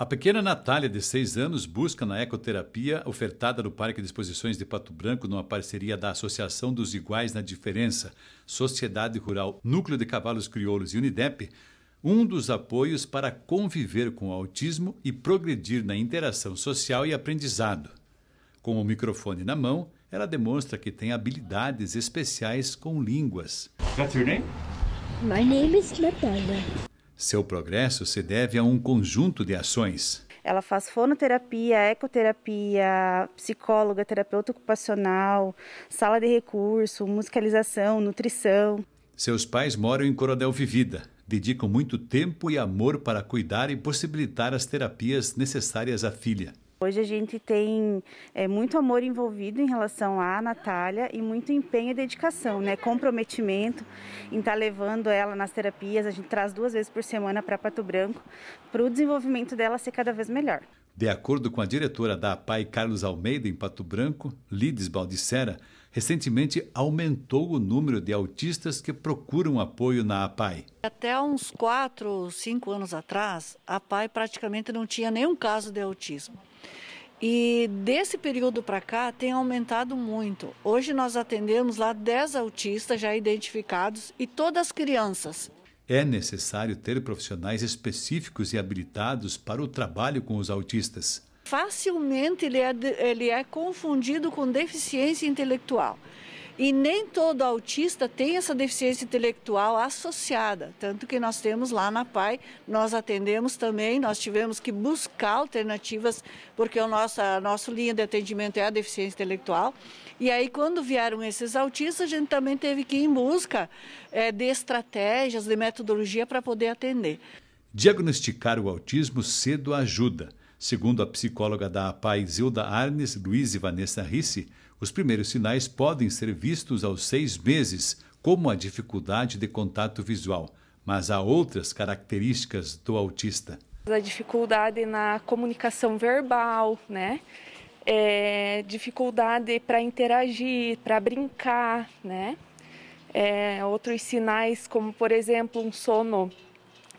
A pequena Natália, de 6 anos, busca na ecoterapia ofertada no Parque de Exposições de Pato Branco numa parceria da Associação dos Iguais na Diferença, Sociedade Rural Núcleo de Cavalos Crioulos e Unidep, um dos apoios para conviver com o autismo e progredir na interação social e aprendizado. Com o microfone na mão, ela demonstra que tem habilidades especiais com línguas. your name? My name is Natalia. Seu progresso se deve a um conjunto de ações. Ela faz fonoterapia, ecoterapia, psicóloga, terapeuta ocupacional, sala de recurso, musicalização, nutrição. Seus pais moram em Coronel Vivida. Dedicam muito tempo e amor para cuidar e possibilitar as terapias necessárias à filha. Hoje a gente tem é, muito amor envolvido em relação à Natália e muito empenho e dedicação, né? comprometimento em estar tá levando ela nas terapias. A gente traz duas vezes por semana para Pato Branco para o desenvolvimento dela ser cada vez melhor. De acordo com a diretora da APAI Carlos Almeida, em Pato Branco, Lides Baldissera, recentemente aumentou o número de autistas que procuram apoio na APAI. Até uns 4, 5 anos atrás, a APAI praticamente não tinha nenhum caso de autismo. E desse período para cá tem aumentado muito. Hoje nós atendemos lá 10 autistas já identificados e todas crianças. É necessário ter profissionais específicos e habilitados para o trabalho com os autistas. Facilmente ele é, ele é confundido com deficiência intelectual. E nem todo autista tem essa deficiência intelectual associada, tanto que nós temos lá na PAI, nós atendemos também, nós tivemos que buscar alternativas, porque a nossa, a nossa linha de atendimento é a deficiência intelectual. E aí, quando vieram esses autistas, a gente também teve que ir em busca é, de estratégias, de metodologia para poder atender. Diagnosticar o autismo cedo ajuda. Segundo a psicóloga da APAI, Zilda Arnes, Luiz e Vanessa Risse, os primeiros sinais podem ser vistos aos seis meses, como a dificuldade de contato visual, mas há outras características do autista. A dificuldade na comunicação verbal, né? É, dificuldade para interagir, para brincar, né? É, outros sinais, como por exemplo um sono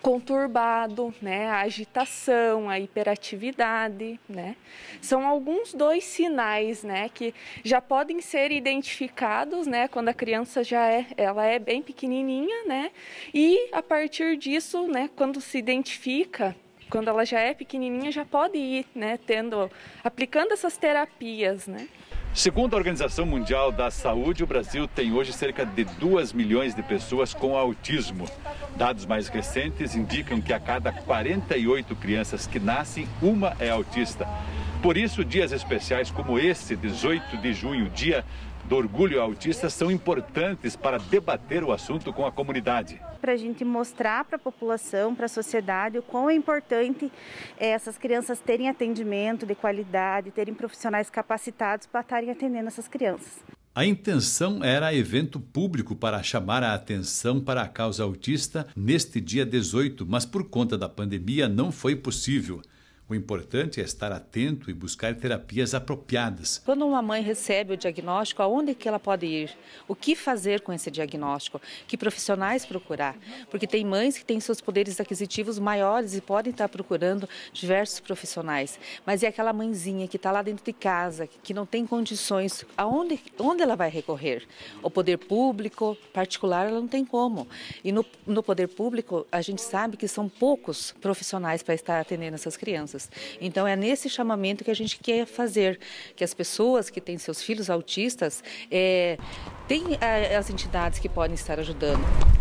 conturbado, né, a agitação, a hiperatividade, né, são alguns dois sinais, né, que já podem ser identificados, né, quando a criança já é, ela é bem pequenininha, né, e a partir disso, né, quando se identifica quando ela já é pequenininha já pode ir, né, tendo, aplicando essas terapias, né? Segundo a Organização Mundial da Saúde, o Brasil tem hoje cerca de 2 milhões de pessoas com autismo. Dados mais recentes indicam que a cada 48 crianças que nascem, uma é autista. Por isso, dias especiais como esse, 18 de junho, Dia do orgulho autista são importantes para debater o assunto com a comunidade. Para a gente mostrar para a população, para a sociedade, o quão é importante é, essas crianças terem atendimento de qualidade, terem profissionais capacitados para estarem atendendo essas crianças. A intenção era evento público para chamar a atenção para a causa autista neste dia 18, mas por conta da pandemia não foi possível. O importante é estar atento e buscar terapias apropriadas. Quando uma mãe recebe o diagnóstico, aonde que ela pode ir? O que fazer com esse diagnóstico? Que profissionais procurar? Porque tem mães que têm seus poderes aquisitivos maiores e podem estar procurando diversos profissionais. Mas é aquela mãezinha que está lá dentro de casa, que não tem condições, aonde onde ela vai recorrer? O poder público, particular, ela não tem como. E no, no poder público, a gente sabe que são poucos profissionais para estar atendendo essas crianças. Então é nesse chamamento que a gente quer fazer, que as pessoas que têm seus filhos autistas é, têm eh, as entidades que podem estar ajudando.